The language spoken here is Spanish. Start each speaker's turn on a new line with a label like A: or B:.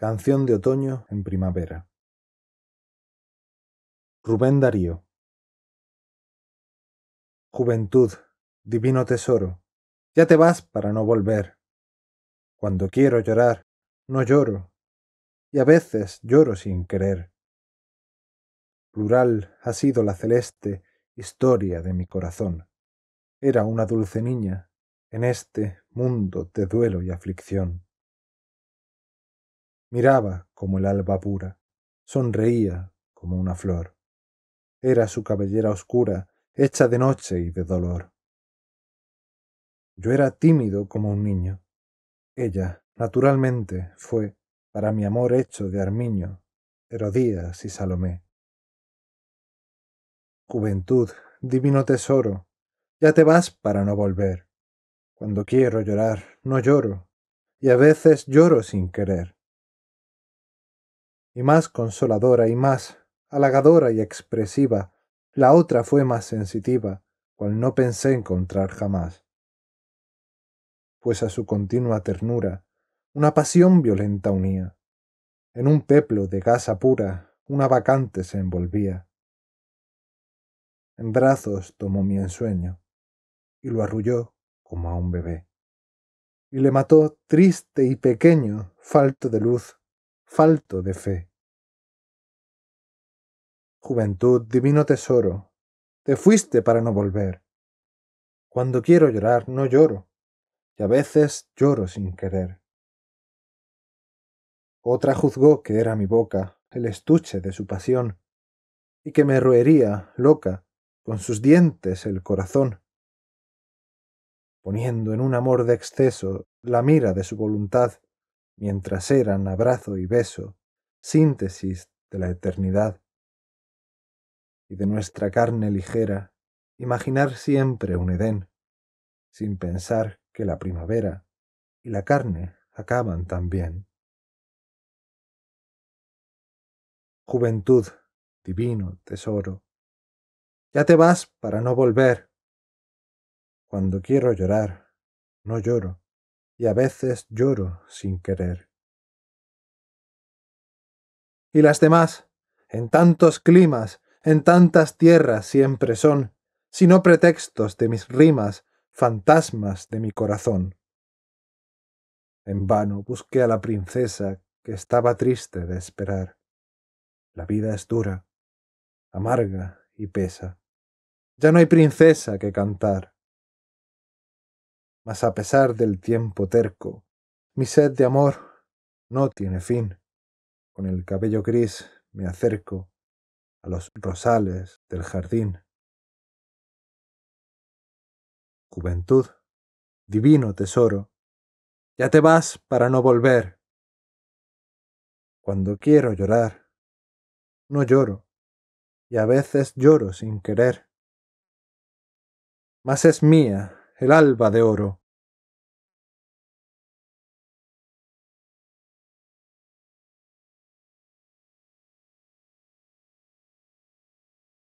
A: Canción de otoño en primavera. Rubén Darío.
B: Juventud, divino tesoro, ya te vas para no volver. Cuando quiero llorar, no lloro, y a veces lloro sin querer. Plural ha sido la celeste historia de mi corazón. Era una dulce niña en este mundo de duelo y aflicción. Miraba como el alba pura, sonreía como una flor. Era su cabellera oscura, hecha de noche y de dolor. Yo era tímido como un niño. Ella, naturalmente, fue, para mi amor hecho de armiño, Herodías y Salomé. Juventud, divino tesoro, ya te vas para no volver. Cuando quiero llorar, no lloro, y a veces lloro sin querer y más consoladora y más halagadora y expresiva, la otra fue más sensitiva, cual no pensé encontrar jamás. Pues a su continua ternura, una pasión violenta unía. En un peplo de gasa pura, una vacante se envolvía. En brazos tomó mi ensueño, y lo arrulló como a un bebé. Y le mató triste y pequeño, falto de luz, falto de fe. Juventud, divino tesoro, te fuiste para no volver. Cuando quiero llorar, no lloro, y a veces lloro sin querer. Otra juzgó que era mi boca el estuche de su pasión, y que me roería, loca, con sus dientes el corazón, poniendo en un amor de exceso la mira de su voluntad, mientras eran abrazo y beso, síntesis de la eternidad. Y de nuestra carne ligera, imaginar siempre un Edén, sin pensar que la primavera y la
A: carne acaban también.
B: Juventud, divino tesoro, ya te vas para no volver. Cuando quiero llorar, no lloro y a veces lloro sin querer. Y las demás, en tantos climas, en tantas tierras siempre son, sino pretextos de mis rimas, fantasmas de mi corazón. En vano busqué a la princesa que estaba triste de esperar. La vida es dura, amarga y pesa. Ya no hay princesa que cantar mas a pesar del tiempo terco, mi sed de amor no tiene fin. Con el cabello gris me acerco a los rosales del jardín.
A: Juventud, divino tesoro, ya te vas para no volver. Cuando quiero llorar, no lloro, y a veces lloro sin querer. Mas es mía el alba de oro,